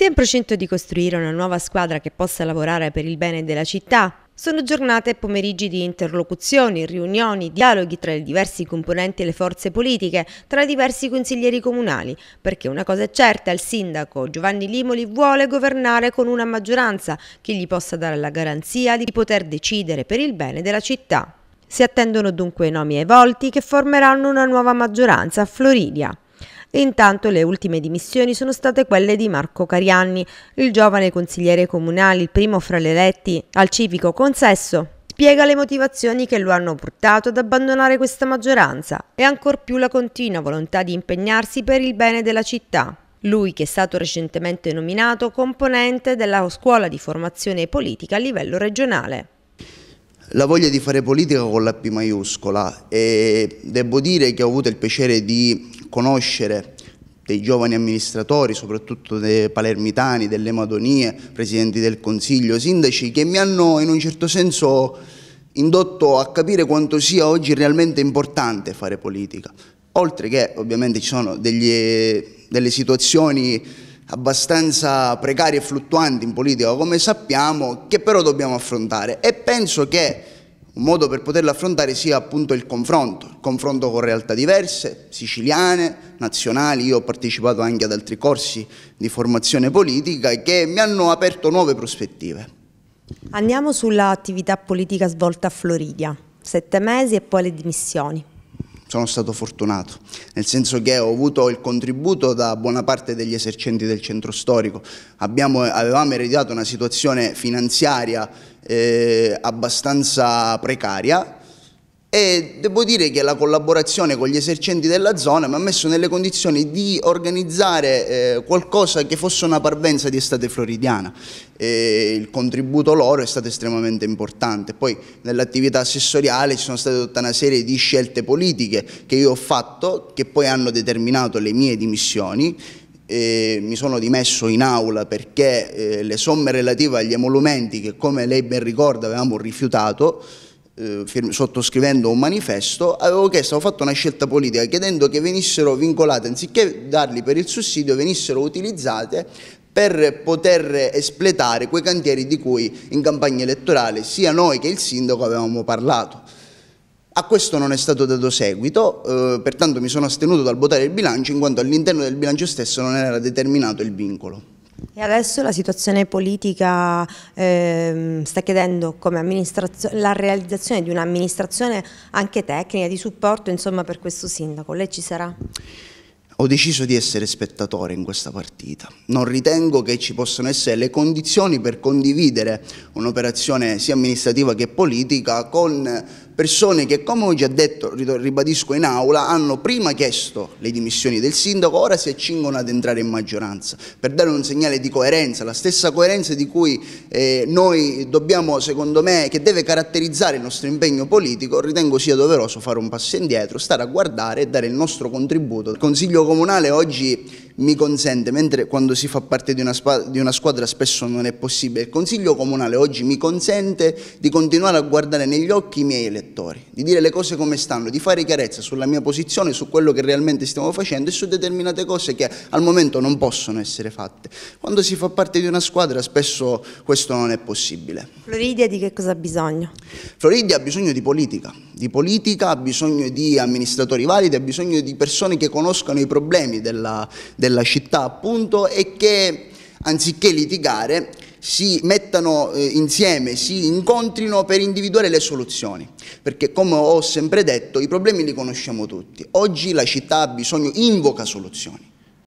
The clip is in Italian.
Si è in procinto di costruire una nuova squadra che possa lavorare per il bene della città. Sono giornate e pomeriggi di interlocuzioni, riunioni, dialoghi tra i diversi componenti e le forze politiche, tra i diversi consiglieri comunali, perché una cosa è certa, il sindaco Giovanni Limoli vuole governare con una maggioranza che gli possa dare la garanzia di poter decidere per il bene della città. Si attendono dunque nomi ai volti che formeranno una nuova maggioranza a Floridia. Intanto le ultime dimissioni sono state quelle di Marco Carianni, il giovane consigliere comunale, il primo fra gli eletti al civico consesso spiega le motivazioni che lo hanno portato ad abbandonare questa maggioranza e ancor più la continua volontà di impegnarsi per il bene della città. Lui che è stato recentemente nominato componente della scuola di formazione politica a livello regionale. La voglia di fare politica con la P maiuscola e devo dire che ho avuto il piacere di conoscere dei giovani amministratori, soprattutto dei palermitani, delle Madonie, presidenti del Consiglio, sindaci, che mi hanno in un certo senso indotto a capire quanto sia oggi realmente importante fare politica. Oltre che ovviamente ci sono degli, delle situazioni abbastanza precarie e fluttuanti in politica, come sappiamo, che però dobbiamo affrontare. E penso che un modo per poterlo affrontare sia appunto il confronto, il confronto con realtà diverse, siciliane, nazionali, io ho partecipato anche ad altri corsi di formazione politica che mi hanno aperto nuove prospettive. Andiamo sull'attività politica svolta a Floridia, sette mesi e poi le dimissioni sono stato fortunato, nel senso che ho avuto il contributo da buona parte degli esercenti del centro storico. Abbiamo, avevamo ereditato una situazione finanziaria eh, abbastanza precaria, e devo dire che la collaborazione con gli esercenti della zona mi ha messo nelle condizioni di organizzare eh, qualcosa che fosse una parvenza di estate floridiana. E il contributo loro è stato estremamente importante. Poi nell'attività assessoriale ci sono state tutta una serie di scelte politiche che io ho fatto, che poi hanno determinato le mie dimissioni. Eh, mi sono dimesso in aula perché eh, le somme relative agli emolumenti che come lei ben ricorda avevamo rifiutato eh, sottoscrivendo un manifesto, avevo chiesto, avevo fatto una scelta politica chiedendo che venissero vincolate, anziché darli per il sussidio, venissero utilizzate per poter espletare quei cantieri di cui in campagna elettorale sia noi che il sindaco avevamo parlato. A questo non è stato dato seguito, eh, pertanto mi sono astenuto dal votare il bilancio in quanto all'interno del bilancio stesso non era determinato il vincolo. E adesso la situazione politica eh, sta chiedendo come amministrazione la realizzazione di un'amministrazione anche tecnica, di supporto insomma, per questo sindaco. Lei ci sarà? Ho deciso di essere spettatore in questa partita. Non ritengo che ci possano essere le condizioni per condividere un'operazione sia amministrativa che politica con persone che come ho già detto, ribadisco in aula, hanno prima chiesto le dimissioni del sindaco, ora si accingono ad entrare in maggioranza, per dare un segnale di coerenza, la stessa coerenza di cui eh, noi dobbiamo, secondo me, che deve caratterizzare il nostro impegno politico, ritengo sia doveroso fare un passo indietro, stare a guardare e dare il nostro contributo. Il Consiglio Comunale oggi mi consente, mentre quando si fa parte di una, di una, squadra spesso non è possibile, il Consiglio Comunale oggi mi consente di continuare a guardare negli occhi i miei elettori lettori, di dire le cose come stanno, di fare chiarezza sulla mia posizione, su quello che realmente stiamo facendo e su determinate cose che al momento non possono essere fatte. Quando si fa parte di una squadra spesso questo non è possibile. Floridia di che cosa ha bisogno? Floridia ha bisogno di politica, di politica, ha bisogno di amministratori validi, ha bisogno di persone che conoscano i problemi della, della città appunto e che anziché litigare si mettano eh, insieme, si incontrino per individuare le soluzioni, perché come ho sempre detto i problemi li conosciamo tutti, oggi la città ha bisogno, invoca soluzioni.